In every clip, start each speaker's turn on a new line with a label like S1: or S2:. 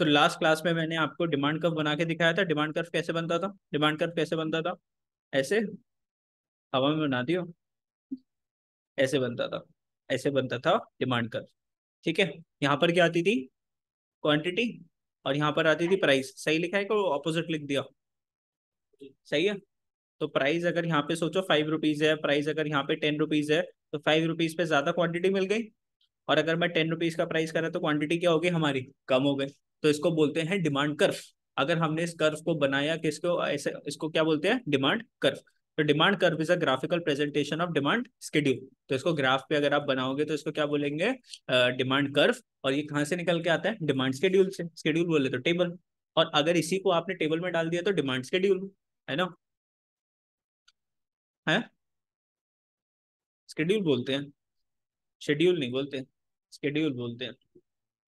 S1: तो last class में मैंने आपको डिमांड कर्व बना के दिखाया था डिमांड कर्व कैसे बनता था डिमांड कर्व कैसे बनता था ऐसे हवा में बना दियो ऐसे बनता था ऐसे बनता था डिमांड कर्व ठीक है यहाँ पर क्या आती थी क्वांटिटी और यहाँ पर आती थी प्राइस सही लिखा है को ऑपोजिट लिख दिया सही है तो प्राइस अगर यहाँ पे सोचो फाइव रुपीज है प्राइस अगर यहाँ पे टेन रुपीज है तो फाइव रुपीज पे ज्यादा क्वांटिटी मिल गई और अगर मैं टेन रुपीज का प्राइस करा तो क्वांटिटी क्या होगी हमारी कम हो गई तो इसको बोलते हैं डिमांड कर्व अगर हमने इस कर्व को बनाया किसको ऐसे इसको क्या बोलते हैं डिमांड कर्व तो demand curve is a graphical presentation of demand schedule तो इसको ग्राफ पे अगर आप बनाओगे तो इसको क्या बोलेंगे डिमांड कर्व और ये कहाँ से निकल के आता है डिमांड स्केड्यूल से स्केड्यूल बोले तो टेबल और अगर इसी को आपने टेबल में डाल दिया तो डिमांड स्केड्यूल है ना
S2: है स्केड्यूल बोलते हैं शेड्यूल नहीं बोलते स्केड्यूल बोलते हैं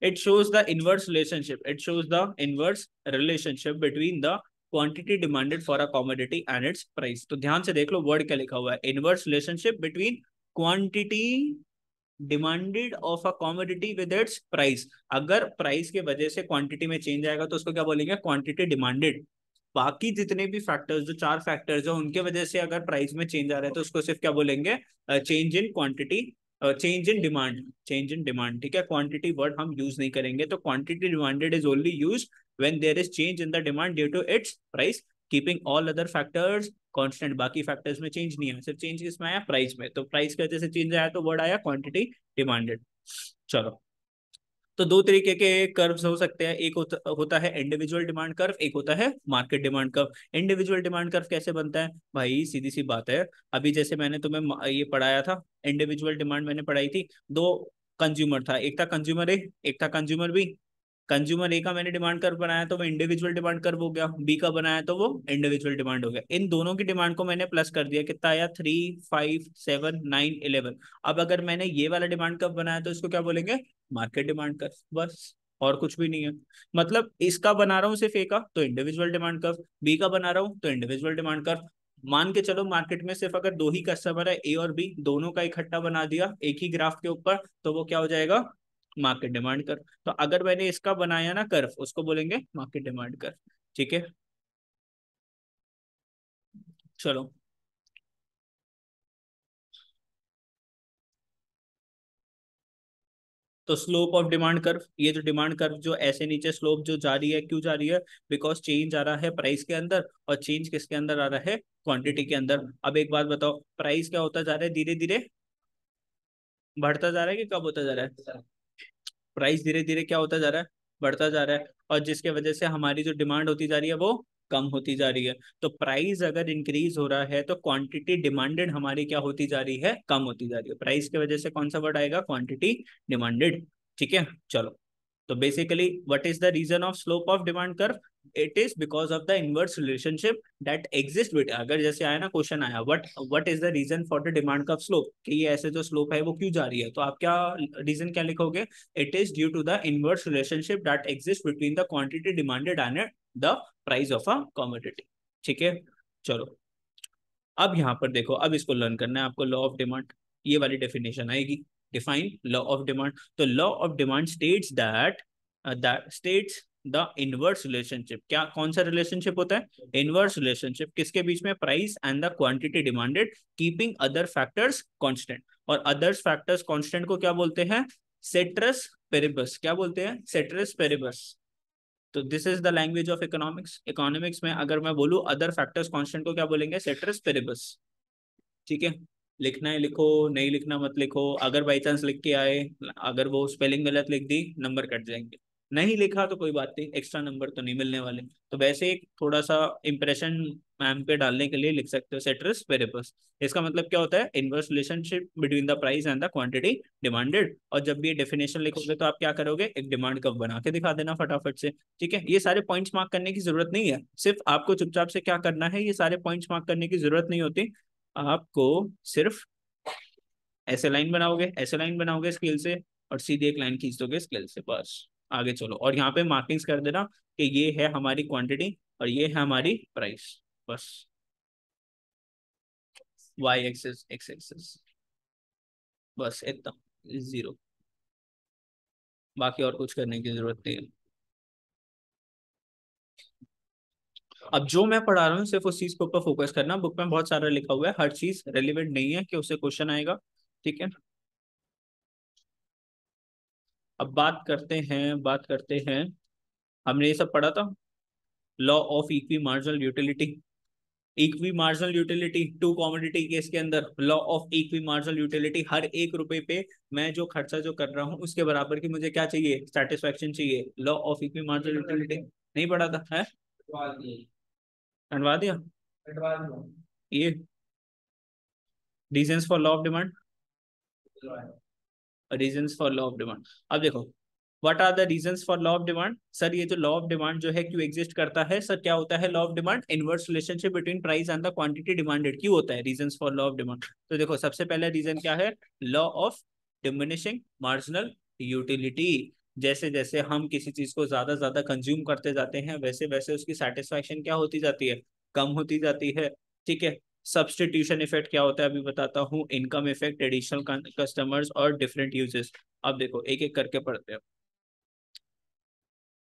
S2: it shows the inverse
S1: relationship. It shows the inverse relationship between the quantity demanded for a commodity and its price तो ध्यान से देख लो वर्ड क्या लिखा हुआ है inverse relationship between quantity demanded of a commodity with its price अगर price के वजह से क्वांटिटी में चेंज आएगा तो उसको क्या बोलेंगे क्वांटिटी डिमांडेड बाकी जितने भी फैक्टर्स जो चार फैक्टर्स है उनके वजह से अगर प्राइस में चेंज आ रहा है तो उसको सिर्फ क्या बोलेंगे change in quantity change in demand change in demand ठीक है क्वांटिटी वर्ड हम यूज नहीं करेंगे तो quantity demanded is only use when there is change in the demand due to its price keeping all other factors constant बाकी factors में change नहीं है सिर्फ चेंज किसमें आया प्राइस में तो प्राइस का जैसे चेंज आया तो वर्ड आया क्वांटिटी डिमांडेड चलो तो दो तरीके के कर्व्स हो सकते हैं एक होता, है इंडिविजुअल डिमांड कर्व एक होता है market demand curve individual demand curve कैसे बनता है भाई सीधी सी बात है अभी जैसे मैंने तुम्हें ये पढ़ाया था इंडिविजुअल डिमांड मैंने पढ़ाई थी दो कंज्यूमर था एक था कंज्यूमर ए एक था कंज्यूमर बी कंज्यूमर ए का मैंने डिमांड कर्व बनाया तो वो इंडिविजुअल डिमांड कर्व हो गया बी का बनाया तो वो इंडिविजुअल डिमांड हो गया इन दोनों की डिमांड को मैंने प्लस कर दिया कितना आया three five seven nine eleven अब अगर मैंने ये वाला डिमांड कर्व बनाया तो इसको क्या बोलेंगे मार्केट डिमांड कर बस और कुछ भी नहीं है मतलब इसका बना रहा हूँ सिर्फ ए का तो इंडिविजुअल डिमांड कर बी का बना रहा हूँ तो इंडिविजुअल डिमांड कर मान के चलो मार्केट में सिर्फ अगर दो ही कस्टमर है ए और बी दोनों का इकट्ठा बना दिया एक ही ग्राफ के ऊपर तो वो क्या हो जाएगा मार्केट डिमांड कर तो अगर मैंने इसका
S2: बनाया ना कर्फ उसको बोलेंगे मार्केट डिमांड कर ठीक है चलो तो स्लोप ऑफ डिमांड कर्व ये जो डिमांड कर्व जो
S1: ऐसे नीचे स्लोप जो जा रही है क्यों जा रही है बिकॉज चेंज आ रहा है प्राइस के अंदर और चेंज किसके अंदर आ रहा है क्वांटिटी के अंदर अब एक बात बताओ प्राइस क्या होता जा रहा है धीरे धीरे बढ़ता जा रहा है कि कब होता जा रहा है प्राइस धीरे धीरे क्या होता जा रहा है बढ़ता जा रहा है और जिसके वजह से हमारी जो डिमांड होती जा रही है वो कम होती जा रही है तो प्राइस अगर इंक्रीज हो रहा है तो क्वांटिटी डिमांडेड हमारी क्या होती जा रही है कम होती जा रही है प्राइस की वजह से कौन सा वर्ड आएगा क्वांटिटी डिमांडेड ठीक है चलो तो basically what is the reason of slope of demand curve it is because of the inverse relationship that exist with अगर जैसे आया ना क्वेश्चन आया what what is the reason for the demand curve slope कि ये ऐसे जो slope है वो क्यों जा रही है तो आप क्या रीजन क्या लिखोगे it is due to the inverse relationship that exist between the quantity demanded and the price of a commodity ठीक है चलो अब यहाँ पर देखो अब इसको लर्न करना है आपको लॉ ऑफ डिमांड ये वाली डेफिनेशन आएगी डिफाइन लॉ ऑफ डिमांड तो law of demand states that that states the inverse relationship क्या कौन सा रिलेशनशिप होता है इनवर्स रिलेशनशिप किसके बीच में price and the quantity demanded keeping other factors constant और अदर्स फैक्टर्स कांस्टेंट को क्या बोलते हैं सेट्रस पेरिबस क्या बोलते हैं सेट्रस पेरिबस तो this is the language of economics economics में अगर मैं बोलू अदर फैक्टर्स कॉन्स्टेंट को क्या बोलेंगे सेटरस पेरेबस ठीक है लिखना है लिखो नहीं लिखना मत लिखो अगर बाई चांस लिख के आए अगर वो स्पेलिंग गलत लिख दी नंबर कट जाएंगे नहीं लिखा तो कोई बात नहीं एक्स्ट्रा नंबर तो नहीं मिलने वाले तो वैसे एक थोड़ा सा इंप्रेशन मैम पे डालने के लिए लिख सकते हो सेट्रस पेरेपस इसका मतलब क्या होता है inverse relationship between the price and the quantity demanded और जब भी ये डेफिनेशन लिखोगे तो आप क्या करोगे एक डिमांड कब बना के दिखा देना फटाफट से ठीक है ये सारे पॉइंट्स मार्क करने की जरूरत नहीं है सिर्फ आपको चुपचाप से क्या करना है ये सारे पॉइंट्स मार्क करने की जरूरत नहीं होती आपको सिर्फ ऐसे लाइन बनाओगे ऐसे लाइन बनाओगे स्केल से और सीधे एक लाइन खींच दोगे स्केल से बस आगे चलो और यहाँ पे मार्किंग्स कर देना कि ये है हमारी क्वांटिटी और ये है हमारी प्राइस बस
S2: y एक्सेस x एक्सेस बस इतना जीरो बाकी और कुछ करने की जरूरत नहीं है अब जो मैं पढ़ा रहा हूँ सिर्फ उस चीज के
S1: ऊपर फोकस करना बुक में बहुत सारा लिखा हुआ है हर चीज रेलिवेंट नहीं है कि उससे क्वेश्चन आएगा ठीक है अब बात करते हैं बात करते हैं हमने ये सब पढ़ा था law of equi marginal utility equi marginal utility two commodity case के अंदर law of equi marginal utility हर एक रुपए पे मैं जो खर्चा जो कर रहा हूँ उसके बराबर की मुझे क्या चाहिए सेटिस्फेक्शन चाहिए law of equi marginal utility नहीं पढ़ा था है दिया ये reason for law of demand reason for law of demand अब देखो what are the reason for law of demand sir ये जो लॉ ऑफ डिमांड जो है क्यों एग्जिस्ट करता है सर क्या होता है law of demand inverse relationship between price and the quantity demanded क्यों होता है reason for law of demand तो देखो सबसे पहले रीजन क्या है law of diminishing marginal utility जैसे जैसे हम किसी चीज को ज्यादा ज्यादा कंज्यूम करते जाते हैं वैसे वैसे उसकी सेटिस्फेक्शन क्या होती जाती है कम होती जाती है ठीक है सब्सटीट्यूशन इफेक्ट क्या होता है अभी बताता हूँ इनकम इफेक्ट एडिशनल कस्टमर्स और डिफरेंट यूजेस अब देखो एक एक करके पढ़ते हैं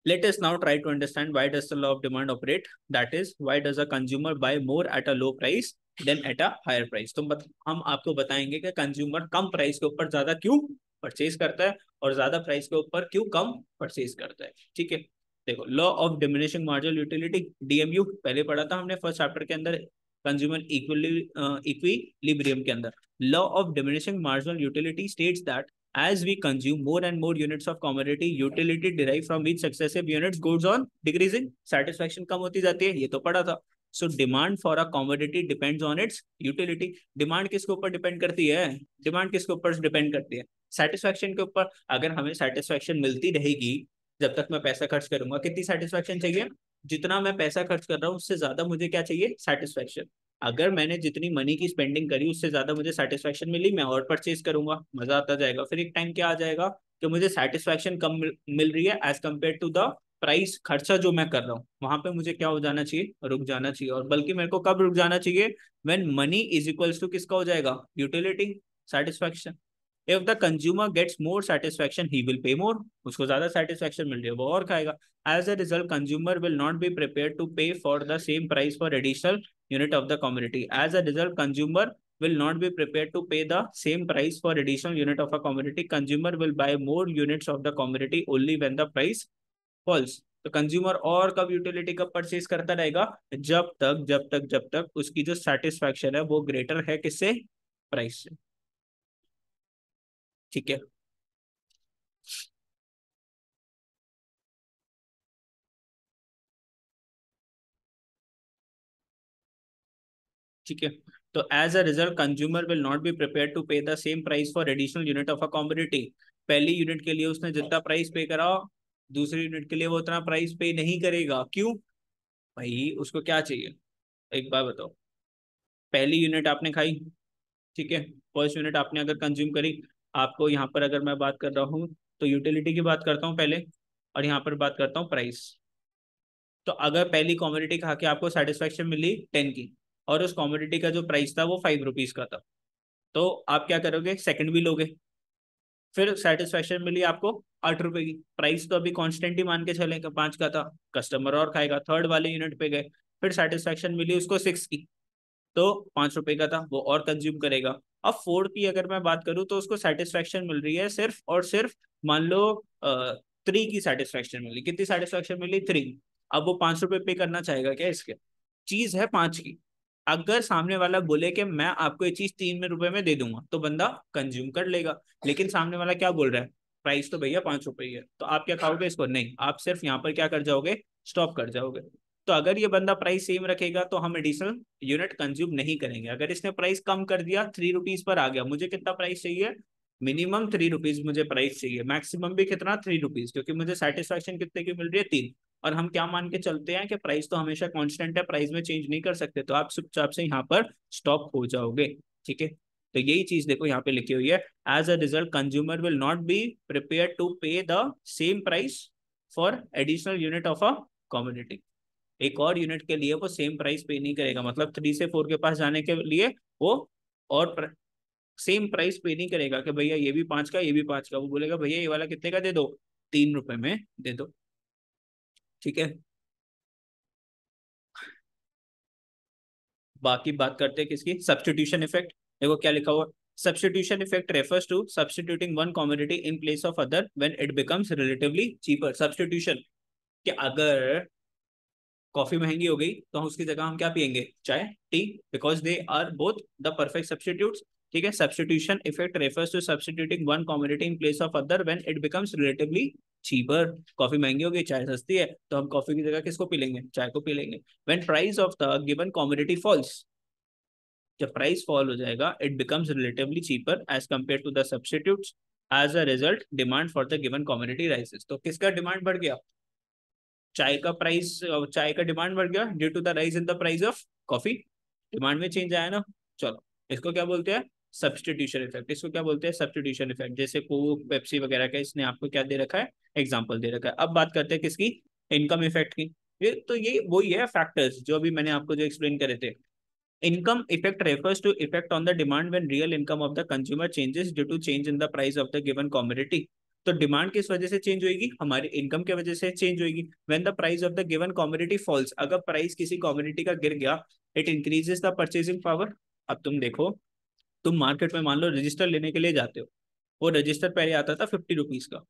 S1: let us now try to understand why does the law of demand operate that is why does a consumer buy more at a low price than at a higher price तो हम आपको बताएंगे कि कंज्यूमर कम price के ऊपर ज्यादा क्यों purchase करता है और ज्यादा प्राइस के ऊपर क्यों कम परचेज करता है ठीक है देखो law of diminishing marginal utility DMU पहले पढ़ा था हमने फर्स्ट चैप्टर के अंदर कंज्यूमर इक्विलिब्रियम uh, के अंदर law of diminishing marginal utility states that as we consume more and more units of commodity utility derive from which successive units goods on decreasing satisfaction कम होती जाती है ये तो padha था so demand for a commodity depends on its utility demand किसके ऊपर depend करती है डिमांड किसके ऊपर डिपेंड करती है सेटिस्फेक्शन के ऊपर अगर हमें सेटिस्फेक्शन मिलती रहेगी जब तक मैं पैसा खर्च करूंगा कितनी सेटिस्फेक्शन चाहिए जितना मैं पैसा खर्च कर रहा हूँ उससे ज्यादा मुझे क्या चाहिए सेटिस्फेक्शन अगर मैंने जितनी मनी की स्पेंडिंग करी उससे ज्यादा मुझे सेटिस्फेक्शन मिली मैं और परचेज करूंगा मजा आता जाएगा फिर एक टाइम क्या आ जाएगा कि मुझे सेटिस्फेक्शन कम मिल रही है as compare to the price खर्चा जो मैं कर रहा हूँ वहां पे मुझे क्या हो जाना चाहिए रुक जाना चाहिए और बल्कि मेरे को कब रुक जाना चाहिए when money is equals to किसका हो जाएगा utility satisfaction if the consumer gets more satisfaction he will pay more उसको ज्यादा सेटिस्फेक्शन मिल रही है वो और खाएगा as a result consumer will not be prepare to pay for the same price for additional unit of the commodity as a result consumer will not be prepared to pay the same price for additional unit of a commodity consumer will buy more units of the commodity only when the price falls तो consumer और कब utility कब purchase करता रहेगा जब तक जब तक जब तक
S2: उसकी जो सेटिस्फेक्शन है वो ग्रेटर है किससे प्राइस से ठीक है ठीक है तो as a result consumer will not be prepare to pay the same price for
S1: additional unit of a commodity पहली यूनिट के लिए उसने जितना प्राइस पे करा दूसरी यूनिट के लिए वो उतना प्राइस पे नहीं करेगा क्यों भाई उसको क्या चाहिए एक बार बताओ पहली यूनिट आपने खाई ठीक है फर्स्ट यूनिट आपने अगर कंज्यूम करी आपको यहाँ पर अगर मैं बात कर रहा हूँ तो यूटिलिटी की बात करता हूँ पहले और यहाँ पर बात करता हूँ प्राइस तो अगर पहली कॉमोडिटी खा के आपको सेटिस्फेक्शन मिली टेन की और उस कॉमोडिटी का जो प्राइस था वो फाइव रुपीज़ का था तो आप क्या करोगे सेकंड भी लोगे फिर सेटिस्फेक्शन मिली आपको आठ रुपए की प्राइस तो अभी कॉन्स्टेंट ही मान के चले पाँच का था कस्टमर और खाएगा थर्ड वाले यूनिट पे गए फिर सेटिस्फेक्शन मिली उसको सिक्स की तो पाँच रुपए का था वो और कंज्यूम करेगा अब फोर की अगर मैं बात करूँ तो उसको सेटिस्फेक्शन मिल रही है सिर्फ और सिर्फ मान लो थ्री की सेटिस्फेक्शन मिली कितनी सेटिस्फेक्शन मिली थ्री अब वो पांच रुपए पे करना चाहेगा क्या इसके चीज़ है पांच की अगर सामने वाला बोले कि मैं आपको ये चीज़ तीन रुपए में दे दूंगा तो बंदा कंज्यूम कर लेगा लेकिन सामने वाला क्या बोल रहा है प्राइस तो भैया पांच रुपये है तो आप क्या खाओगे इसको नहीं आप सिर्फ यहाँ पर क्या कर जाओगे स्टॉप कर जाओगे तो अगर ये बंदा प्राइस सेम रखेगा तो हम एडिशनल यूनिट कंज्यूम नहीं करेंगे अगर इसने प्राइस कम कर दिया थ्री रुपीज पर आ गया मुझे कितना प्राइस चाहिए मिनिमम थ्री रुपीज मुझे प्राइस चाहिए मैक्सिमम भी कितना थ्री रुपीज क्योंकि मुझे सेटिस्फेक्शन कितने की मिल रही है तीन और हम क्या मान के चलते हैं कि प्राइस तो हमेशा कॉन्स्टेंट है प्राइस में चेंज नहीं कर सकते तो आप चुपचाप से यहाँ पर स्टॉप हो जाओगे ठीक है तो यही चीज देखो यहाँ पे लिखी हुई है as a result consumer will not be prepare to pay the same price for additional unit of a commodity एक और यूनिट के लिए वो सेम प्राइस पे नहीं करेगा मतलब थ्री से फोर के पास जाने के लिए वो और प्र... सेम प्राइस पे नहीं करेगा कि भैया
S2: ये भी पांच का ये भी पांच का वो बोलेगा भैया ये वाला कितने का दे दो तीन रुपए में दे दो ठीक है बाकी बात करते हैं किसकी सब्सटीट्यूशन इफेक्ट देखो क्या लिखा हुआ substitution effect refers to
S1: substituting one commodity in place of other when it becomes relatively cheaper substitution कि अगर कॉफी महंगी हो गई तो हम उसकी जगह हम क्या पियेंगे चाय tea because they are both the perfect substitute ठीक है substitution effect refers to substituting one commodity in place of other when it becomes relatively cheaper coffee महंगी होगी चाय सस्ती है तो हम कॉफी की जगह किसको पी लेंगे चाय को पी लेंगे when price of the given commodity falls जब प्राइस फॉल हो जाएगा it becomes relatively cheaper as compare to the substitute as a result demand for the given commodity rises तो किसका डिमांड बढ़ गया चाय का प्राइस चाय का डिमांड बढ़ गया due to the rise in the price of coffee demand में चेंज आया ना चलो इसको क्या बोलते हैं सब्सटीट्यूशन इफेक्ट इसको क्या बोलते हैं सब्सटीट्यूशन इफेक्ट जैसे कोक पेप्सी वगैरह का इसने आपको क्या दे रखा है एग्जाम्पल दे रखा है अब बात करते हैं किसकी इनकम इफेक्ट की ये तो ये वही है फैक्टर्स जो अभी मैंने आपको जो एक्सप्लेन करे थे income effect refers to effect on the demand when real income of the consumer changes due to change in the price of the given commodity तो डिमांड किस वजह से चेंज होगी हमारी इनकम के वजह से चेंज होगी when the price of the given commodity falls अगर प्राइस किसी कॉम्युनिटी का गिर गया it increases the purchasing power अब तुम देखो तुम मार्केट में मान लो रजिस्टर लेने के लिए जाते हो वो रजिस्टर पहले आता था फिफ्टी रुपीज का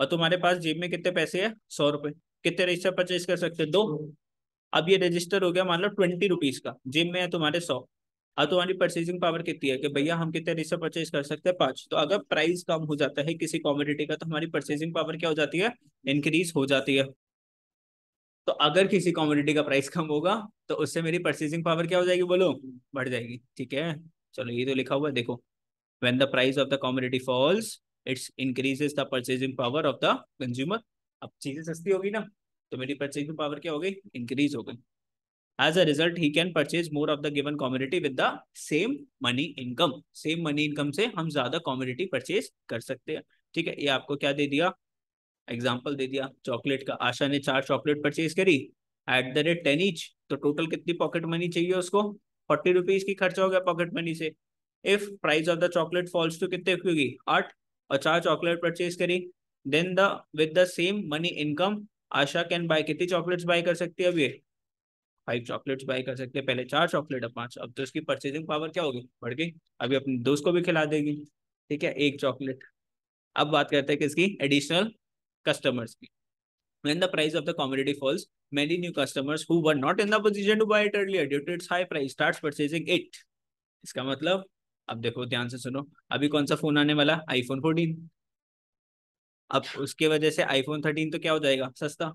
S1: और तुम्हारे पास जेब में कितने पैसे है सौ रुपए कितने रजिस्टर परचेज कर सकते हो दो अब ये रजिस्टर हो गया मान लो ट्वेंटी रुपीज का जेब में है तुम्हारे सौ हाँ, तो हमारी परचेजिंग पावर कितनी है कि भैया हम कितने से परचेज कर सकते हैं पांच तो अगर प्राइस कम हो जाता है किसी कॉमोडिटी का तो हमारी परचेजिंग पावर क्या हो जाती है इंक्रीज हो जाती है तो अगर किसी कॉमोडिटी का प्राइस कम होगा तो उससे मेरी परचेजिंग पावर क्या हो जाएगी बोलो बढ़ जाएगी ठीक है चलो ये तो लिखा हुआ है देखो when the price of the commodity falls its increases the purchasing power of the consumer अब चीजें सस्ती होगी ना तो मेरी परचेजिंग पावर क्या हो गई इंक्रीज हो गई as a result he can purchase more of the given commodity with the same money income. Same money income से हम ज्यादा कॉम्युनिटी परचेज कर सकते हैं ठीक है ये आपको क्या दे दिया एग्जाम्पल दे दिया चॉकलेट का आशा ने चार चॉकलेट परचेज करी at the rate ten each तो टोटल कितनी पॉकेट मनी चाहिए उसको फोर्टी रुपीज की खर्चा हो गया पॉकेट मनी से if price of the chocolate falls to कितने होगी आठ और चार चॉकलेट परचेज करी then the with the same money income Asha can buy कितनी चॉकलेट्स बाय कर सकती है अब ये फाइव चॉकलेट बाय कर सकते हैं पहले चार चॉकलेट अब पाँच अब तो उसकी परचेजिंग पावर क्या होगी बढ़ गई अभी अपने दोस्त को भी खिला देगी ठीक है एक चॉकलेट अब बात करते हैं किसकी एडिशनल कस्टमर्स की when the price of the commodity falls many new customers who were not in the position to buy it earlier due to its high price starts purchasing it इसका मतलब अब देखो ध्यान से सुनो अभी कौन सा फोन आने वाला आईफोन फोर्टीन अब उसके वजह से आईफोन थर्टीन तो क्या हो जाएगा सस्ता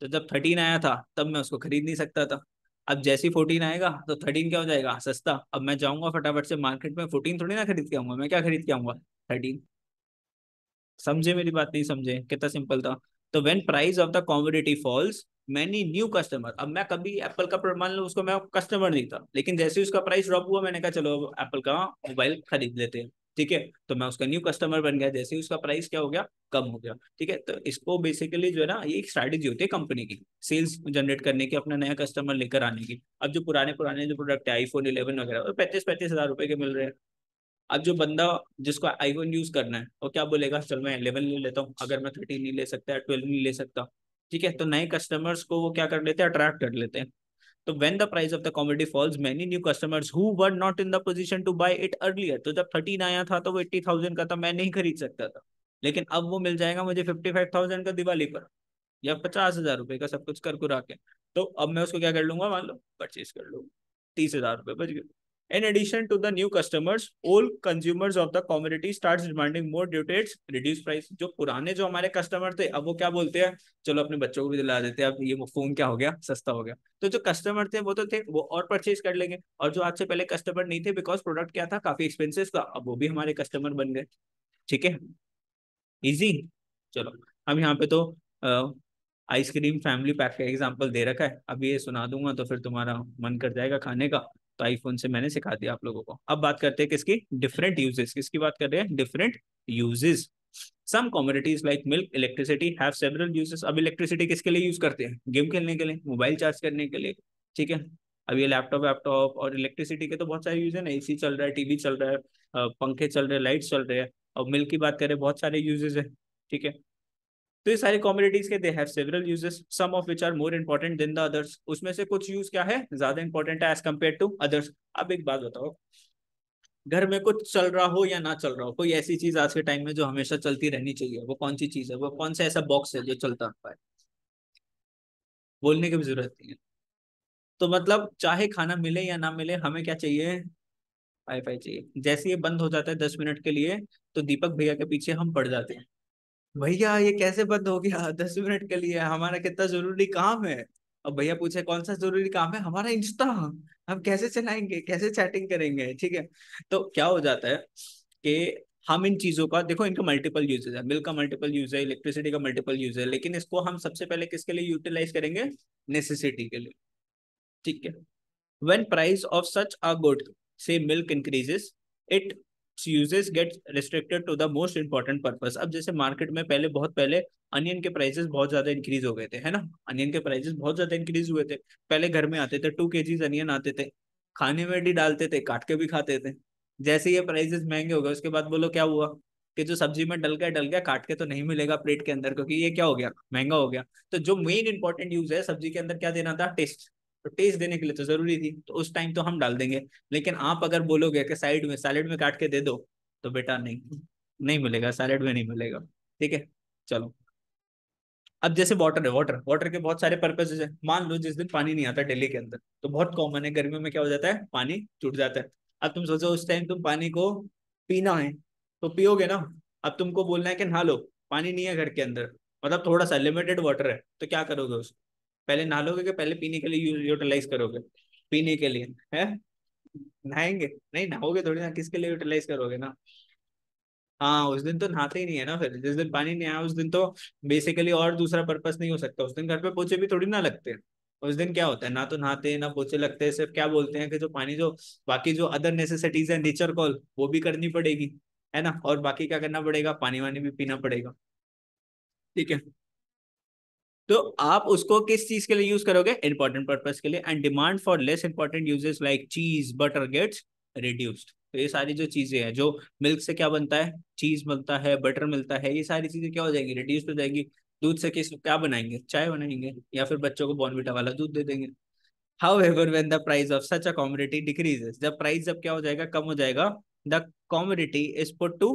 S1: तो जब थर्टीन आया था तब मैं उसको खरीद नहीं सकता था अब जैसी फोर्टीन आएगा तो थर्टीन क्या हो जाएगा सस्ता अब मैं जाऊंगा फटाफट से मार्केट में फोर्टीन थोड़ी ना खरीद के आऊंगा मैं क्या खरीद के आऊंगा थर्टीन समझे मेरी बात नहीं समझे कितना सिंपल था तो when price of the commodity falls many new customer अब मैं कभी एप्पल का मान लो उसको मैं कस्टमर नहीं था लेकिन जैसे उसका प्राइस ड्रॉप हुआ मैंने कहा चलो एप्पल का मोबाइल खरीद लेते हैं ठीक है तो मैं उसका न्यू कस्टमर बन गया जैसे ही उसका प्राइस क्या हो गया कम हो गया ठीक है तो इसको बेसिकली जो है ना ये एक स्ट्रैटेजी होती है कंपनी की सेल्स जनरेट करने की अपना नया कस्टमर लेकर आने की अब जो पुराने पुराने जो प्रोडक्ट है आईफोन इलेवन वगैरह पैंतीस पैंतीस हजार रुपए के मिल रहे हैं अब जो बंदा जिसको आईफोन यूज करना है वो क्या बोलेगा चल मैं इलेवन ले लेता हूँ अगर मैं थर्टीन नहीं ले सकता ट्वेल्व नहीं ले सकता ठीक है तो नए कस्टमर्स को वो क्या कर लेते हैं अट्रैक्ट कर लेते हैं तो when the price of the commodity falls many new customers who were not in the position to buy it earlier तो जब थर्टीन आया था तो वो एट्टी थाउजेंड का था तो मैं नहीं खरीद सकता था लेकिन अब वो मिल जाएगा मुझे फिफ्टी फाइव थाउजेंड का दिवाली पर या पचास हजार रुपये का सब कुछ कर कुरा के तो अब मैं उसको क्या कर लूंगा मान लो परचेज कर लूंगा तीस हजार रुपये बच गए In addition to the new customers, all consumers of the commodity starts demanding more due to its reduced price. जो पुराने जो हमारे कस्टमर थे अब वो क्या बोलते हैं चलो अपने बच्चों को भी दिला देते हैं अब ये फोन क्या हो गया सस्ता हो गया तो जो कस्टमर थे वो तो थे वो और परचेज कर लेंगे और जो आज से पहले कस्टमर नहीं थे बिकॉज प्रोडक्ट क्या था काफी एक्सपेंसिव था अब वो भी हमारे कस्टमर बन गए ठीक है इजी चलो हम यहाँ पे तो आइसक्रीम फैमिली पैक का एग्जाम्पल दे रखा है अब ये सुना दूंगा तो फिर तुम्हारा मन कर जाएगा खाने का तो आईफोन से मैंने सिखा दिया आप लोगों को अब बात करते हैं किसकी डिफरेंट यूजेस किसकी बात कर रहे हैं different uses some commodities like milk electricity have several uses अब इलेक्ट्रिसिटी किसके लिए यूज करते हैं गेम खेलने के लिए मोबाइल चार्ज करने के लिए ठीक है अब ये लैपटॉप वैपटॉप और इलेक्ट्रिसिटी के तो बहुत सारे यूज है ना ए चल रहा है टीवी चल रहा है पंखे चल रहे हैं लाइट चल रहे हैं और मिल्क की बात करें बहुत सारे यूजेज है ठीक है तो ये सारे कॉमोडिटीज के they have several uses some of which are more important than the others उसमें से कुछ यूज क्या है ज्यादा इंपॉर्टेंट है एज कम्पेयर टू अदर्स अब एक बात बताओ घर में कुछ चल रहा हो या ना चल रहा हो कोई ऐसी चीज आज के टाइम में जो हमेशा चलती रहनी चाहिए वो कौन सी चीज है वो कौन सा ऐसा बॉक्स है जो चलता है बोलने की भी जरूरत नहीं है तो मतलब चाहे खाना मिले या ना मिले हमें क्या चाहिए वाईफाई चाहिए जैसे ये बंद हो जाता है दस मिनट के लिए तो दीपक भैया के पीछे हम पड़ जाते हैं भैया ये कैसे बंद हो गया दस मिनट के लिए हमारा कितना जरूरी काम है अब भैया पूछे कौन सा जरूरी काम है हमारा इंस्टा हम कैसे चलाएंगे कैसे चैटिंग करेंगे ठीक है तो क्या हो जाता है कि हम इन चीजों का देखो इनका मल्टीपल यूजेज है बिल का मल्टीपल यूज है इलेक्ट्रिसिटी का मल्टीपल यूज है लेकिन इसको हम सबसे पहले किसके लिए यूटिलाइज करेंगे नेसेसिटी के लिए ठीक है when price of such a good say milk increases it uses get restricted to the most important purpose अब जैसे मार्केट में पहले बहुत पहले अनियन के प्राइसेस बहुत ज्यादा इंक्रीज हो गए थे है ना अनियन के प्राइसेस बहुत ज्यादा इंक्रीज हुए थे पहले घर में आते थे टू के अनियन आते थे खाने में भी डालते थे काट के भी खाते थे जैसे ये प्राइसेस महंगे हो गए उसके बाद बोलो क्या हुआ कि जो सब्जी में डल गया डल गया काट के तो नहीं मिलेगा प्लेट के अंदर क्योंकि ये क्या हो गया महंगा हो गया तो जो मेन इंपॉर्टेंट यूज है सब्जी के अंदर क्या देना था टेस्ट तो टेस्ट देने के लिए तो जरूरी थी तो उस टाइम तो हम डाल देंगे लेकिन आप अगर बोलोगे कि साइड में सैलेड में काट के दे दो तो बेटा नहीं नहीं मिलेगा सैलेड में नहीं मिलेगा ठीक है चलो अब जैसे वाटर है वाटर वाटर के बहुत सारे पर्पज है मान लो जिस दिन पानी नहीं आता डेली के अंदर तो बहुत कॉमन है गर्मियों में क्या हो जाता है पानी टूट जाता है अब तुम सोचो उस टाइम तुम पानी को पीना है तो पियोगे ना अब तुमको बोलना है कि नहा लो पानी नहीं है घर के अंदर मतलब थोड़ा सा लिमिटेड वाटर है तो क्या करोगे उसको पहले नहालोगे कि पहले पीने के लिए यूटिलाइज करोगे पीने के लिए है नहाएंगे नहीं नहाओगे थोड़ी ना किसके लिए यूटिलाइज करोगे ना हाँ उस दिन तो नहाते ही नहीं है ना फिर जिस दिन पानी नहीं आया उस दिन तो बेसिकली और दूसरा पर्पज नहीं हो सकता उस दिन घर पे पोछे भी थोड़ी ना लगते हैं उस दिन क्या होता है ना तो नहाते हैं ना पोछे लगते हैं सिर्फ क्या बोलते हैं कि जो पानी जो बाकी जो अदर नेसेसिटीज है नेचर कॉल वो भी करनी पड़ेगी है ना और बाकी क्या करना पड़ेगा पानी वानी भी पीना पड़ेगा ठीक है तो आप उसको किस चीज के लिए यूज करोगे इंपॉर्टेंट पर्पज के लिए and demand for less important uses like cheese butter gets reduced तो ये सारी जो चीजें हैं जो मिल्क से क्या बनता है चीज मिलता है बटर मिलता है ये सारी चीजें क्या हो जाएगी रिड्यूस हो जाएगी दूध से किस क्या बनाएंगे चाय बनाएंगे या फिर बच्चों को बॉर्नविटा वाला दूध दे देंगे however when the price of such a commodity decreases जब प्राइस जब क्या हो जाएगा कम हो जाएगा the commodity is put to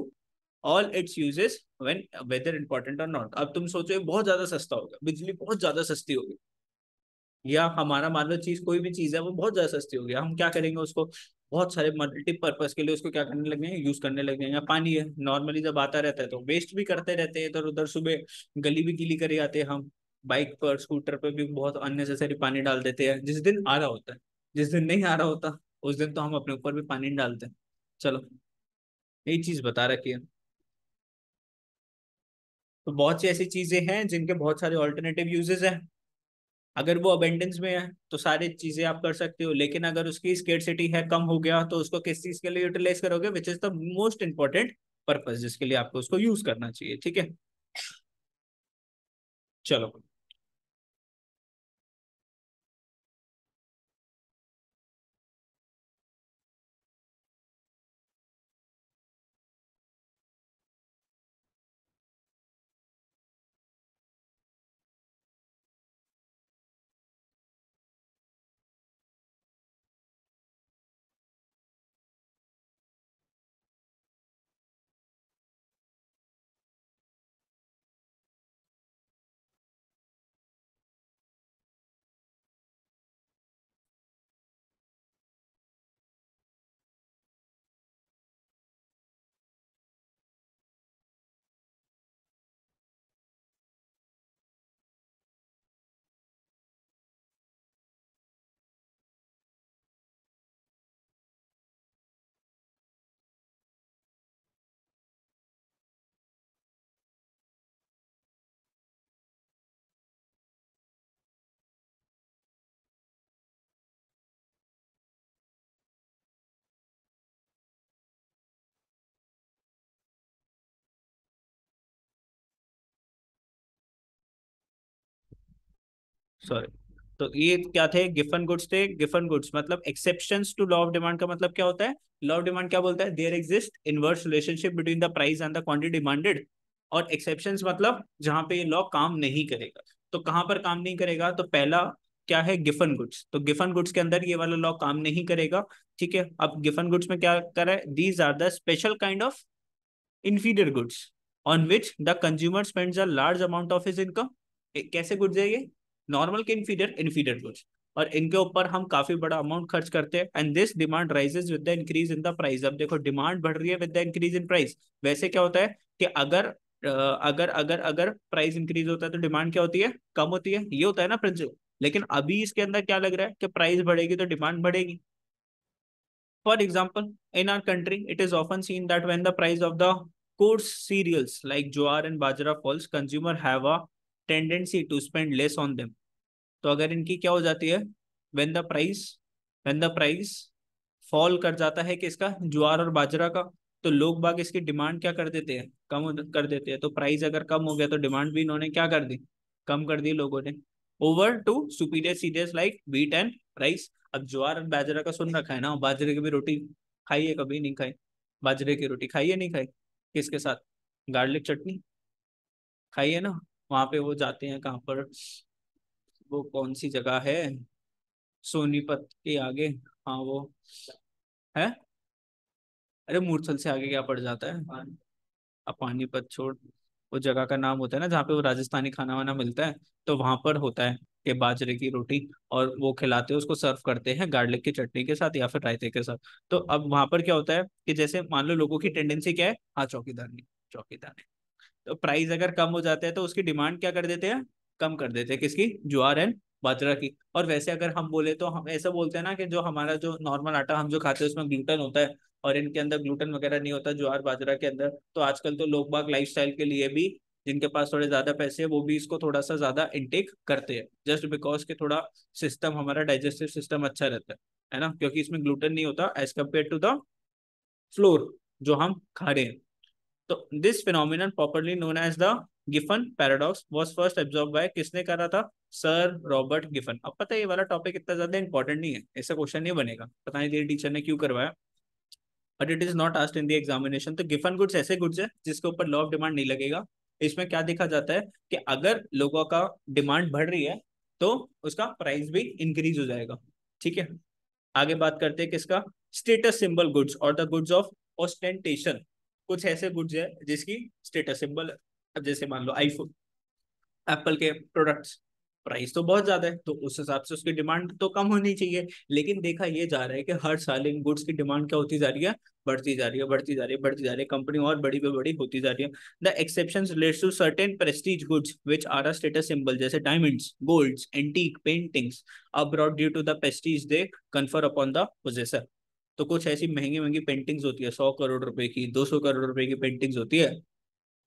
S1: all its uses when whether important और नॉट अब तुम सोचो बहुत ज्यादा सस्ता होगा बिजली बहुत ज्यादा सस्ती होगी या हमारा मान लो चीज कोई भी चीज है वो बहुत ज्यादा सस्ती होगी हम क्या करेंगे उसको बहुत सारे मल्टीपर्पज पर्पज के लिए उसको क्या करने लगेंगे यूज करने लग जाएंगे पानी है नॉर्मली जब आता रहता है तो वेस्ट भी करते रहते हैं इधर उधर सुबह गली भी गीली कर आते हैं हम बाइक पर स्कूटर पर भी बहुत अननेसेसरी पानी डाल देते हैं जिस दिन आ रहा होता है जिस दिन नहीं आ रहा होता उस दिन तो हम अपने ऊपर भी पानी डालते हैं चलो यही चीज बता रखी है तो बहुत सी ऐसी चीजें हैं जिनके बहुत सारे ऑल्टरनेटिव यूजेस हैं अगर वो अबेंडेंस में है तो सारी चीजें आप कर सकते हो लेकिन अगर उसकी स्केट सिटी है कम हो गया तो उसको किस चीज के लिए यूटिलाइज करोगे which is the most important purpose जिसके लिए आपको
S2: उसको यूज करना चाहिए ठीक है चलो सॉरी तो ये क्या थे गिफन गुड्स थे गिफन गुड्स मतलब exception to law of
S1: demand का मतलब क्या होता है लॉ ऑफ डिमांड क्या बोलता है there exist inverse relationship between the price and the quantity demanded और एक्सेप्शन मतलब जहां पे ये लॉ काम नहीं करेगा तो कहां पर काम नहीं करेगा तो पहला क्या है गिफन गुड्स तो गिफन गुड्स के अंदर ये वाला लॉ काम नहीं करेगा ठीक है अब गिफन गुड्स में क्या कर रहा है these are the special kind of inferior goods on which the consumer spends a large amount of his income कैसे गुड्स है ये नॉर्मल के इनफीडियर इनफीडियर गुड्स और इनके ऊपर हम काफी बड़ा अमाउंट खर्च करते हैं and this demand rises with the increase in the price अब देखो डिमांड बढ़ रही है with the increase in price वैसे क्या होता है कि अगर अगर अगर अगर प्राइस इंक्रीज होता है तो डिमांड क्या होती है कम होती है ये होता है ना प्रिंसिपल लेकिन अभी इसके अंदर क्या लग रहा है कि प्राइस बढ़ेगी तो डिमांड बढ़ेगी for example in our country it is often seen that when the price of the coarse cereals like jowar and bajra falls consumer have a tendency to spend less on them तो अगर इनकी क्या हो जाती है when the price when the price fall कर जाता है किसका ज्वार और बाजरा का तो लोग बाग इसकी डिमांड क्या कर देते हैं कम कर देते हैं तो प्राइस अगर कम हो गया तो डिमांड भी इन्होंने क्या कर दी कम कर दी लोगों ने over to superior cereals like wheat and rice अब ज्वार और बाजरा का सुन रखा है ना बाजरे की भी रोटी खाई है कभी नहीं खाई बाजरे की रोटी खाई है नहीं खाई किसके साथ गार्लिक चटनी खाई है ना वहाँ पे वो जाते हैं कहाँ पर वो कौन सी जगह है सोनीपत के आगे हाँ वो है अरे मूर्थल से आगे क्या पड़ जाता है अब पानीपत छोड़ वो जगह का नाम होता है ना जहाँ पे वो राजस्थानी खाना वाना मिलता है तो वहां पर होता है के बाजरे की रोटी और वो खिलाते हैं उसको सर्व करते हैं गार्लिक की चटनी के साथ या फिर रायते के साथ तो अब वहां पर क्या होता है कि जैसे मान लो लोगों की टेंडेंसी क्या है हाँ चौकीदार नहीं चौकीदार नहीं तो प्राइस अगर कम हो जाता है तो उसकी डिमांड क्या कर देते हैं कम कर देते हैं किसकी ज्वार एंड बाजरा की और वैसे अगर हम बोले तो हम ऐसा बोलते हैं ना कि जो हमारा जो नॉर्मल आटा हम जो खाते हैं उसमें ग्लूटन होता है और इनके अंदर ग्लूटन वगैरह नहीं होता ज्वार बाजरा के अंदर तो आजकल तो लोग बाग लाइफ के लिए भी जिनके पास थोड़े ज्यादा पैसे है वो भी इसको थोड़ा सा ज्यादा इनटेक करते हैं जस्ट बिकॉज के थोड़ा सिस्टम हमारा डाइजेस्टिव सिस्टम अच्छा रहता है है ना क्योंकि इसमें ग्लूटन नहीं होता as compare to the flour जो हम खा रहे हैं तो this phenomenon properly known as the Giffen paradox was first absorb by किसने करा था सर रॉबर्ट गिफन अब पता है ये वाला टॉपिक इतना ज्यादा इंपॉर्टेंट नहीं है ऐसा क्वेश्चन नहीं बनेगा पता नहीं टीचर ने क्यों करवाया but it is not asked in the examination तो गिफन गुड्स ऐसे गुड्स है जिसके ऊपर लॉ ऑफ डिमांड नहीं लगेगा इसमें क्या देखा जाता है कि अगर लोगों का डिमांड बढ़ रही है तो उसका प्राइस भी इंक्रीज हो जाएगा ठीक है आगे बात करते हैं किसका स्टेटस सिंबल गुड्स और द गुड्स ऑफ ऑस्टेंटेशन कुछ ऐसे गुड्स है जिसकी स्टेटस सिंबल अब जैसे मान लो आईफोन एप्पल के प्रोडक्ट्स प्राइस तो बहुत ज्यादा है तो उस हिसाब से उसकी डिमांड तो कम होनी चाहिए लेकिन देखा ये जा रहा है कि हर साल इन गुड्स की डिमांड क्या होती जा रही है बढ़ती जा रही है बढ़ती जा रही है बढ़ती जा रही है कंपनी और बड़ी पे बड़ी होती जा रही है the exception relates to certain prestige goods which are a status symbol जैसे diamonds golds antique paintings abroad due to the prestige they confer upon the possessor तो कुछ ऐसी महंगी महंगी पेंटिंग्स होती है सौ करोड़ रुपए की दो सौ करोड़ रुपए की पेंटिंग्स होती है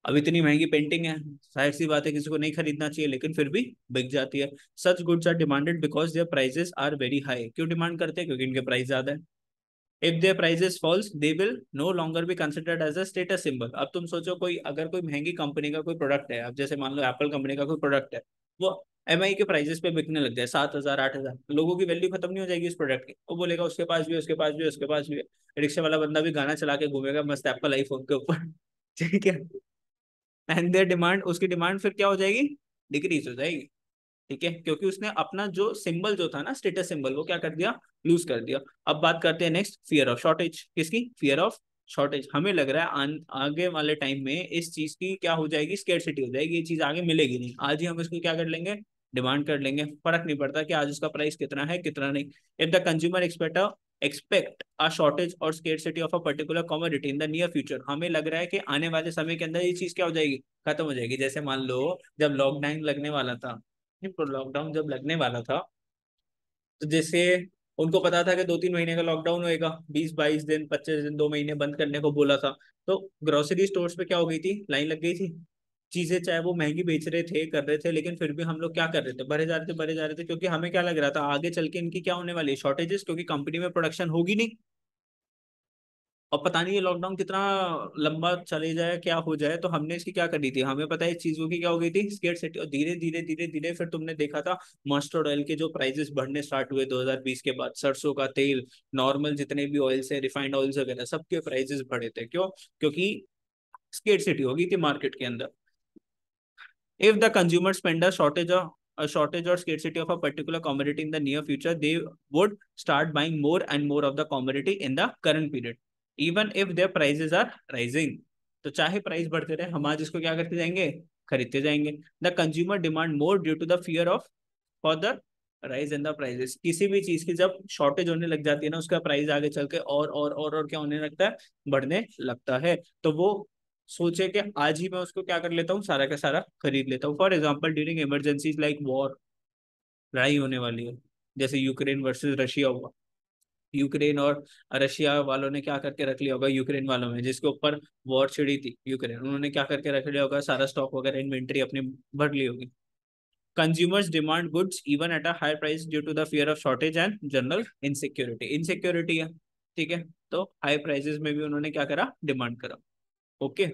S1: अब इतनी महंगी पेंटिंग है जाहिर सी बात है किसी को नहीं खरीदना चाहिए लेकिन फिर भी बिक जाती है such goods are demanded because their prices are very high क्यों डिमांड करते हैं क्योंकि इनके प्राइस ज्यादा है if their prices falls they will no longer be considered as a status symbol अब तुम सोचो कोई अगर कोई महंगी कंपनी का कोई प्रोडक्ट है अब जैसे मान लो एप्पल कंपनी का कोई प्रोडक्ट है वो एम आई के प्राइजेस पे बिकने लग जाए सात हज़ार आठ हज़ार लोगों की वैल्यू खत्म नहीं हो जाएगी इस प्रोडक्ट की वो बोलेगा उसके पास भी उसके पास भी उसके पास भी रिक्शे वाला बंदा भी गाना चला के घूमेगा मस्त एप्पल आईफोन के ऊपर ठीक है एंड देर डिमांड उसकी डिमांड फिर क्या हो जाएगी डिक्रीज हो जाएगी ठीक है क्योंकि उसने अपना जो सिंबल जो था ना स्टेटस सिंबल वो क्या कर दिया लूज कर दिया अब बात करते हैं नेक्स्ट फियर ऑफ शॉर्टेज किसकी फियर ऑफ शॉर्टेज हमें लग रहा है आन, आगे वाले टाइम में इस चीज की क्या हो जाएगी स्केरसिटी हो जाएगी ये चीज आगे मिलेगी नहीं आज ही हम इसको क्या कर लेंगे डिमांड कर लेंगे फर्क नहीं पड़ता कि आज उसका प्राइस कितना है कितना नहीं if the consumer expect expect a shortage और scarcity of a particular commodity in the near future हमें लग रहा है कि आने वाले समय के अंदर ये चीज क्या हो जाएगी खत्म हो जाएगी जैसे मान लो जब लॉकडाउन लगने वाला था लॉकडाउन जब लगने वाला था तो जैसे उनको पता था कि दो तीन महीने का लॉकडाउन होएगा बीस बाईस दिन पच्चीस दिन दो महीने बंद करने को बोला था तो ग्रोसरी स्टोर्स पे क्या हो गई थी लाइन लग गई थी चीजें चाहे वो महंगी बेच रहे थे कर रहे थे लेकिन फिर भी हम लोग क्या कर रहे थे भरे जा रहे थे भरे जा रहे थे क्योंकि हमें क्या लग रहा था आगे चल के इनकी क्या होने वाली शॉर्टेजेस क्योंकि कंपनी में प्रोडक्शन होगी नहीं और पता नहीं ये लॉकडाउन कितना लंबा चले जाए क्या हो जाए तो हमने इसकी क्या करनी थी हमें पता है इस चीजों की क्या हो गई थी स्केट सिटी और धीरे धीरे धीरे धीरे फिर तुमने देखा था मस्टर्ड ऑयल के जो प्राइजेस बढ़ने स्टार्ट हुए 2020 के बाद सरसों का तेल नॉर्मल जितने भी ऑयल्स है रिफाइंड ऑयल्स वगैरह सबके प्राइजेस बढ़े थे क्यों क्योंकि स्केट सिटी हो गई थी मार्केट के अंदर if the consumer spender shortage of shortage और scarcity of a particular commodity in the near future they would start buying more and more of the commodity in the current period even if their prices are rising तो चाहे price बढ़ते रहे हम आज इसको क्या करते जाएंगे खरीदते जाएंगे the consumer demand more due to the fear of further rise in the prices किसी भी चीज की जब शॉर्टेज होने लग जाती है ना उसका प्राइस आगे चल के और और और और क्या होने लगता है बढ़ने लगता है तो वो सोचे कि आज ही मैं उसको क्या कर लेता हूँ सारा का सारा खरीद लेता हूँ for example during emergency like war लड़ाई होने वाली है जैसे यूक्रेन वर्सेज रशिया हुआ यूक्रेन और रशिया वालों ने क्या करके रख लिया होगा यूक्रेन वालों में जिसके ऊपर वॉर छिड़ी थी यूक्रेन उन्होंने क्या करके रख लिया होगा सारा स्टॉक वगैरह इन्वेंट्री अपनी भर ली होगी consumers demand goods even at a high price due to the fear of shortage and general insecurity insecurity है
S2: ठीक है तो हाई प्राइसेस में भी उन्होंने क्या करा डिमांड करा ओके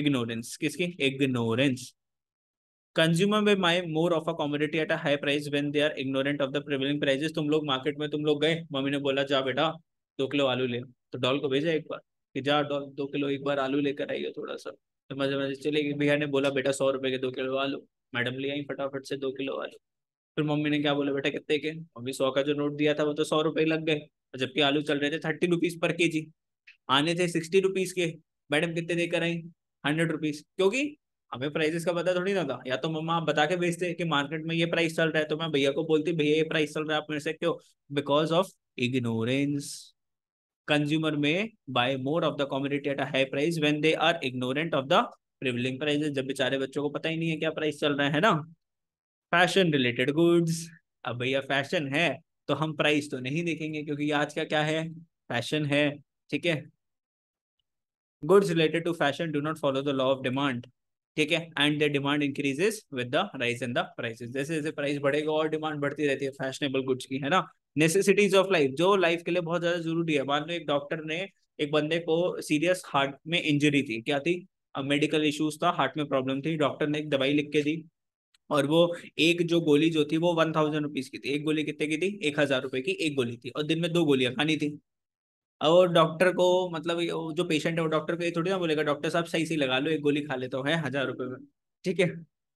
S2: इग्नोरेंस किसकी ignorance consumer may my more of a commodity at a high price
S1: when they are ignorant of the prevailing prices तुम लोग मार्केट में तुम लोग गए मम्मी ने बोला जा बेटा दो किलो आलू ले तो डॉल को भेजा एक बार कि जा डॉल दो किलो एक बार आलू लेकर आइए थोड़ा सा तो मजे मजे चले भैया ने बोला बेटा सौ रुपए के दो किलो आलू मैडम ले आई फटाफट से दो किलो आलू फिर मम्मी ने क्या बोला बेटा कितने के मम्मी सौ का जो नोट दिया था वो तो सौ रुपए लग गए जबकि आलू चल रहे थे थर्टी रुपीज पर के जी आने थे सिक्सटी रुपीज के मैडम कितने देकर आई हंड्रेड रुपीज क्योंकि हमें प्राइसेस का पता थोड़ी ना था या तो मम्मा आप बता के भेजते कि मार्केट में ये प्राइस चल रहा है तो मैं भैया को बोलती भैया ये प्राइस चल रहा है आप मेरे से क्यों because of ignorance consumer may buy more of the commodity at a high price when they are ignorant of the prevailing prices जब बेचारे बच्चों को पता ही नहीं है क्या प्राइस चल रहा है ना फैशन रिलेटेड गुड्स अब भैया फैशन है तो हम प्राइस तो नहीं देखेंगे क्योंकि आज का क्या है फैशन है ठीक है goods related to fashion do not follow the law of demand ठीक है and the demand increases with the rise in the prices जैसे जैसे प्राइस बढ़ेगा और डिमांड बढ़ती रहती है फैशनेबल गुड्स की है ना नेसेसिटीज ऑफ लाइफ जो लाइफ के लिए बहुत ज्यादा जरूरी है मान लो एक डॉक्टर ने एक बंदे को सीरियस हार्ट में इंजरी थी क्या थी मेडिकल इश्यूज था हार्ट में प्रॉब्लम थी डॉक्टर ने एक दवाई लिख के दी और वो एक जो गोली जो थी वो वन थाउजेंड रुपीज की थी एक गोली कितने की थी एक हजार रुपए की एक गोली थी और दिन में दो गोलियां खानी थी और डॉक्टर को मतलब जो पेशेंट है वो डॉक्टर को ये थोड़ी ना बोलेगा डॉक्टर साहब सही सही लगा लो एक गोली खा लेता हूँ है हजार रुपये में ठीक है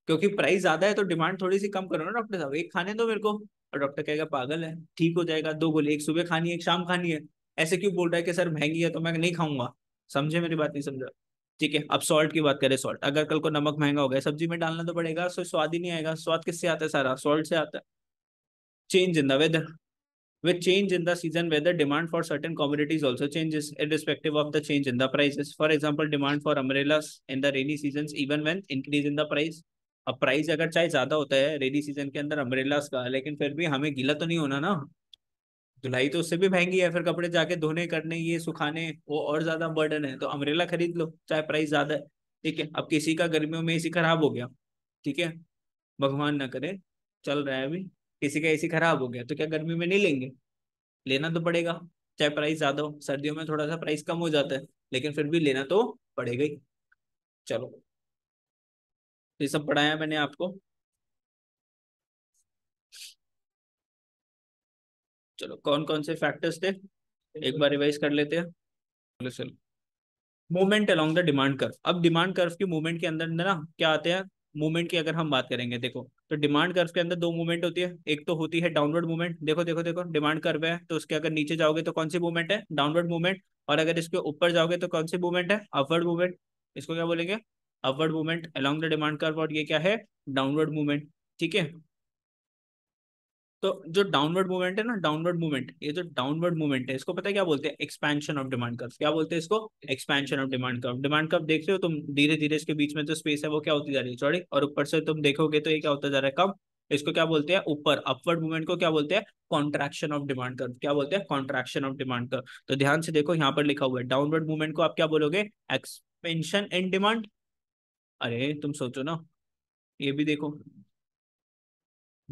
S1: क्योंकि प्राइस ज्यादा है तो डिमांड थोड़ी सी कम करो ना डॉक्टर साहब एक खाने दो मेरे को और डॉक्टर कहेगा पागल है ठीक हो जाएगा दो गोली एक सुबह खानी है एक शाम खानी है ऐसे क्यों बोल रहा है कि सर महंगी है तो मैं नहीं खाऊंगा समझे मेरी बात नहीं समझा ठीक है अब सॉल्ट की बात करें सॉल्ट अगर कल को नमक महंगा हो गया सब्जी में डालना तो पड़ेगा स्वाद ही नहीं आएगा स्वाद किससे आता है सारा सॉल्ट से आता है change in the weather with change in the season where the demand for certain commodities also changes irrespective of the change in the prices. For example, demand for umbrellas in the rainy seasons even when increase in the price. अब price अगर चाहे ज्यादा होता है rainy season के अंदर umbrellas का लेकिन फिर भी हमें गीला तो नहीं होना ना धुलाई तो उससे भी महंगी है फिर कपड़े जाके धोने करने ये सुखाने वो और ज्यादा बर्डन है तो अम्ब्रेला खरीद लो चाहे प्राइस ज्यादा है ठीक है अब किसी का गर्मियों में एसी खराब हो गया ठीक है भगवान ना करे चल रहा है अभी किसी का ऐसी खराब हो गया तो क्या गर्मी में नहीं लेंगे लेना तो पड़ेगा चाहे प्राइस ज्यादा हो सर्दियों में थोड़ा सा प्राइस कम हो जाता है लेकिन फिर भी लेना तो पड़ेगा ही चलो
S2: ये सब पढ़ाया मैंने आपको चलो कौन कौन से फैक्टर्स थे एक बार रिवाइज
S1: कर लेते हैं चलो चलो movement along the demand curve अब डिमांड कर्व की मूवमेंट के अंदर ना क्या आते हैं मूवमेंट की अगर हम बात करेंगे देखो तो डिमांड कर्व के अंदर दो मूवमेंट होती है एक तो होती है डाउनवर्ड मूवमेंट देखो देखो देखो डिमांड कर्व है तो उसके अगर नीचे जाओगे तो कौन सी मूवमेंट है डाउनवर्ड मूवमेंट और अगर इसके ऊपर जाओगे तो कौन सी मूवमेंट है अपवर्ड मूवमेंट इसको क्या बोलेंगे upward movement along the demand curve और ये क्या है डाउनवर्ड मूवमेंट ठीक है तो जो डाउनवर्ड मूवमेंट है ना डाउनवर्ड मूवमेंट ये जो डाउनवर्ड मूवमेंट है इसको पता है क्या बोलते हैं एक्सपेंशन ऑफ डिमांड कर्व क्या बोलते हैं इसको expansion of demand curve demand curve देख रहे हो तुम धीरे धीरे इसके बीच में जो स्पेस है वो क्या होती जा रही है सॉरी और ऊपर से तुम देखोगे तो ये क्या होता जा रहा है कम इसको क्या बोलते हैं ऊपर अपवर्ड मूवमेंट को क्या बोलते हैं कॉन्ट्रैक्शन ऑफ डिमांड कर्व क्या बोलते हैं कॉन्ट्रैक्शन ऑफ डिमांड कर्व तो ध्यान से देखो यहाँ पर लिखा हुआ है डाउनवर्ड मूवमेंट को आप क्या बोलोगे एक्सपेंशन इन डिमांड अरे तुम सोचो ना ये भी देखो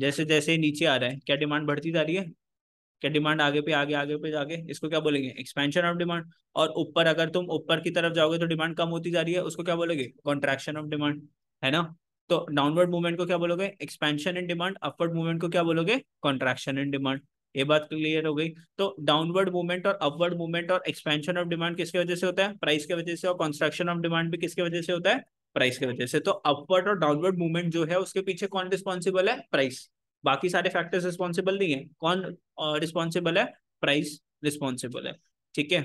S1: जैसे जैसे नीचे आ रहा है क्या डिमांड बढ़ती जा रही है क्या डिमांड आगे पे आगे आगे पे जाके इसको क्या बोलेंगे एक्सपेंशन ऑफ डिमांड और ऊपर अगर तुम ऊपर की तरफ जाओगे तो डिमांड कम होती जा रही है उसको क्या बोलोगे कॉन्ट्रैक्शन ऑफ डिमांड है ना तो डाउनवर्ड मूवमेंट को क्या बोलोगे expansion in demand upward movement को क्या बोलोगे कॉन्ट्रैक्शन इन डिमांड ये बात क्लियर हो गई तो डाउनवर्ड मूवमेंट और अपवर्ड मूवमेंट और एक्सपेंशन ऑफ डिमांड किसके वजह से होता है प्राइस के वजह से और कंस्ट्रक्शन ऑफ डिमांड भी किसके वजह से होता है प्राइस की वजह से तो अपवर्ड और डाउनवर्ड मूवमेंट जो है उसके पीछे कौन रिस्पॉन्सिबल है प्राइस बाकी सारे फैक्टर्स रिस्पॉन्सिबल नहीं है कौन रिस्पॉन्सिबल है प्राइस रिस्पॉन्सिबल है ठीक है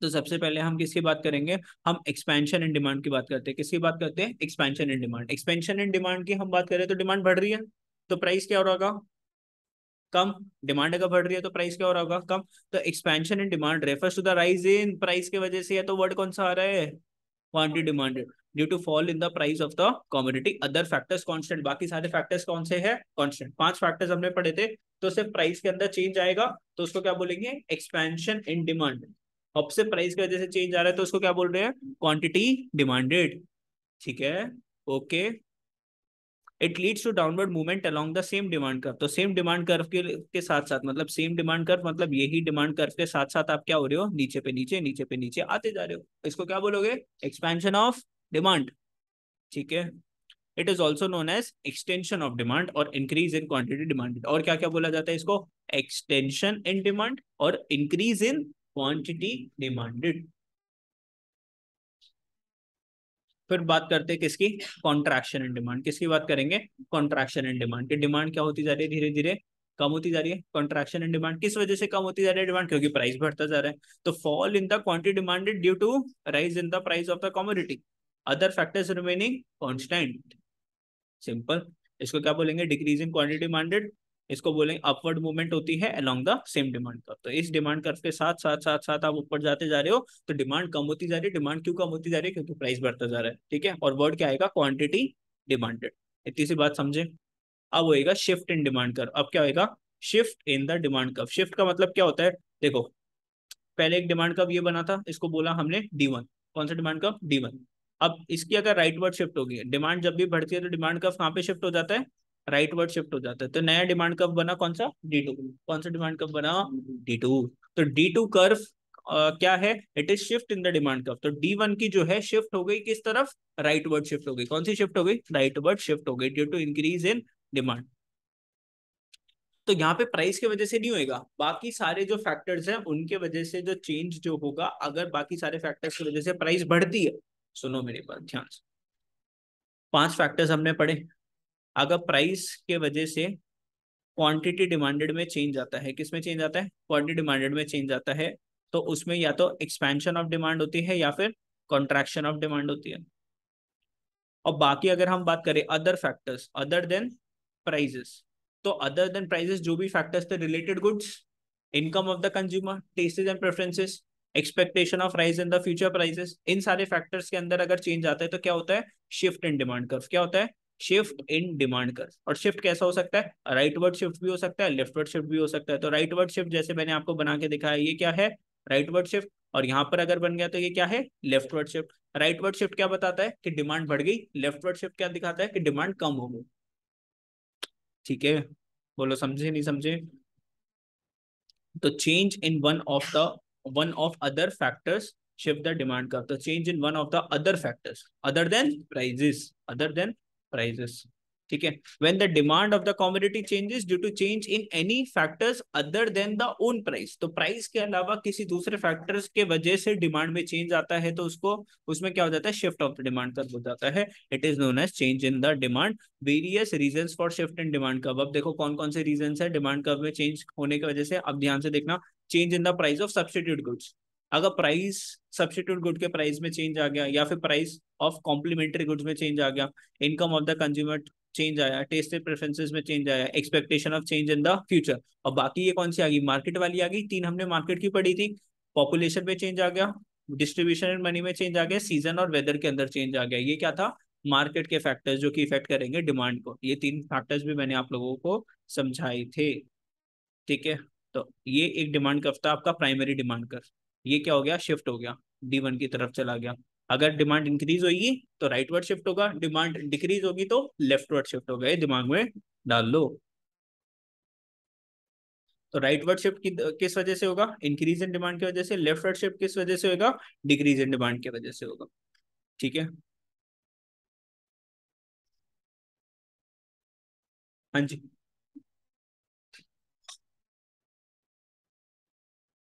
S1: तो सबसे पहले हम किसकी बात करेंगे हम एक्सपेंशन इन डिमांड की बात करते हैं किसकी बात करते हैं expansion in demand expansion in demand की हम बात करें तो डिमांड बढ़ रही है तो प्राइस क्या हो रहा होगा कम डिमांड अगर बढ़ रही है तो प्राइस क्या हो रहा होगा कम तो expansion in demand refers to the rise in price की वजह से या तो वर्ड कौन सा आ रहा है quantity demanded due to fall in the price of the commodity other factors constant बाकी सारे फैक्टर्स कौन से है कॉन्स्टेंट पांच फैक्टर्स हमने पढ़े थे तो सिर्फ प्राइस के अंदर चेंज आएगा तो उसको क्या बोलेंगे एक्सपेंशन इन डिमांड अब से प्राइस की वजह से चेंज आ रहा है तो उसको क्या बोल रहे हैं क्वांटिटी डिमांडेड ठीक है okay it leads to downward movement along the same demand curve तो सेम डिमांड कर्व के, के साथ साथ मतलब सेम डिमांड कर्व मतलब यही डिमांड कर्व के साथ साथ आप क्या हो रहे हो नीचे पे नीचे नीचे पे नीचे आते जा रहे हो इसको क्या बोलोगे एक्सपेंशन ऑफ डिमांड ठीक है it is also known as extension of demand और इंक्रीज इन क्वांटिटी डिमांडेड और क्या क्या बोला जाता है इसको एक्सटेंशन इन डिमांड और इंक्रीज इन क्वांटिटी डिमांडेड फिर बात करते हैं किसकी कॉन्ट्रैक्शन इन डिमांड किसकी बात करेंगे कॉन्ट्रैक्शन इन डिमांड की डिमांड क्या होती जा रही है धीरे धीरे कम होती जा रही है कॉन्ट्रैक्शन इन डिमांड किस वजह से कम होती जा रही है डिमांड क्योंकि प्राइस बढ़ता जा रहा है तो fall in the quantity demanded due to rise in the price of the commodity other factors remaining constant simple इसको क्या बोलेंगे डिक्रीजिंग क्वांटिटी डिमांडेड इसको बोलेंगे अपवर्ड मूवमेंट होती है along the same demand curve तो इस डिमांड कर्व के साथ साथ साथ साथ आप ऊपर जाते जा रहे हो तो डिमांड कम होती जा रही है डिमांड क्यों कम होती जा रही है क्योंकि प्राइस बढ़ता जा रहा है ठीक है और वर्ड क्या आएगा क्वांटिटी डिमांडेड इतनी सी बात समझे अब होएगा शिफ्ट इन डिमांड कर्व अब क्या होगा shift in the demand curve shift का मतलब क्या होता है देखो पहले एक डिमांड कर्व ये बना था इसको बोला हमने डी कौन सा डिमांड कर्व डी अब इसकी अगर राइट वर्ड शिफ्ट होगी डिमांड जब भी बढ़ती है तो डिमांड कब कहाँ पे शिफ्ट हो जाता है राइट वर्ड शिफ्ट हो जाता है तो नया डिमांड कब बना कौन सा डी टू कौन सा डिमांड कब बना डी टू तो डी टू कर्व क्या है it is shift in the demand curve तो डी वन की जो है शिफ्ट हो गई किस तरफ राइट वर्ड शिफ्ट हो गई कौन सी शिफ्ट हो गई राइट वर्ड शिफ्ट हो गई due to increase in demand तो यहाँ पे प्राइस की वजह से नहीं होएगा बाकी सारे जो फैक्टर्स हैं उनके वजह से जो चेंज जो होगा अगर बाकी सारे फैक्टर्स की वजह से प्राइस बढ़ती है सुनो मेरी बात ध्यान से पांच फैक्टर्स हमने पढ़े अगर प्राइस के वजह से क्वांटिटी डिमांडेड में चेंज आता है किसमें चेंज आता है क्वांटिटी डिमांडेड में चेंज आता है तो उसमें या तो एक्सपेंशन ऑफ डिमांड होती है या फिर कॉन्ट्रैक्शन ऑफ डिमांड होती है और बाकी अगर हम बात करें other factors other than prices तो अदर देन प्राइजेस जो भी फैक्टर्स थे related goods income of the consumer tastes and preferences expectation of rise in the future prices इन सारे फैक्टर्स के अंदर अगर चेंज आता है तो क्या होता है शिफ्ट इन डिमांड कर्व क्या होता है शिफ्ट इन डिमांड कर्व और शिफ्ट कैसा हो सकता है राइट वर्ड शिफ्ट भी हो सकता है लेफ्ट वर्ड शिफ्ट भी हो सकता है तो राइट वर्ड शिफ्ट जैसे मैंने आपको बना के दिखाया ये क्या है राइट वर्ड शिफ्ट और यहाँ पर अगर बन गया तो ये क्या है leftward shift rightward shift क्या बताता है कि डिमांड बढ़ गई लेफ्ट वर्ड शिफ्ट क्या दिखाता है कि डिमांड कम हो गई ठीक है बोलो समझे नहीं समझे तो change in one of the one of other factors shift the demand curve the change in one of the other factors other than prices other than prices ठीक है when the demand of the commodity changes due to change in any factors other than the own price तो price के अलावा किसी दूसरे factors के वजह से डिमांड में चेंज आता है तो उसको उसमें क्या हो जाता है शिफ्ट ऑफ द डिमांड कर हो जाता है it is known as change in the demand various reason for shift in demand curve अब देखो कौन कौन से रीजन है डिमांड कर्व में चेंज होने की वजह से अब ध्यान से देखना change in the price of substitute goods अगर प्राइस सब्सिट्यूट गुड के प्राइस में चेंज आ गया या फिर प्राइस ऑफ कॉम्प्लीमेंट्री गुड्स में चेंज आ गया income of the consumer change आया टेस्टेड प्रेफरेंसेस में चेंज आया expectation of change in the future और बाकी ये कौन सी आ गई मार्केट वाली आ गई तीन हमने मार्केट की पढ़ी थी पॉपुलेशन में चेंज आ गया डिस्ट्रीब्यूशन एंड मनी में चेंज आ गया सीजन और वेदर के अंदर चेंज आ गया ये क्या था मार्केट के फैक्टर्स जो कि इफेक्ट करेंगे डिमांड को ये तीन फैक्टर्स भी मैंने आप लोगों को समझाए थे ठीक है तो ये एक डिमांड कर्व था आपका प्राइमरी डिमांड कर्व ये क्या हो गया शिफ्ट हो गया डी वन की तरफ चला गया अगर डिमांड तो इंक्रीज होगी तो राइट वर्ड शिफ्ट होगा डिमांड डिक्रीज होगी तो लेफ्ट वर्ड शिफ्ट होगा ये दिमाग में डाल लो तो राइट वर्ड शिफ्ट किस वजह से होगा इंक्रीज इन डिमांड की वजह से लेफ्ट
S2: वर्ड शिफ्ट किस वजह से होगा डिक्रीज इन डिमांड की वजह से होगा ठीक है हाँ जी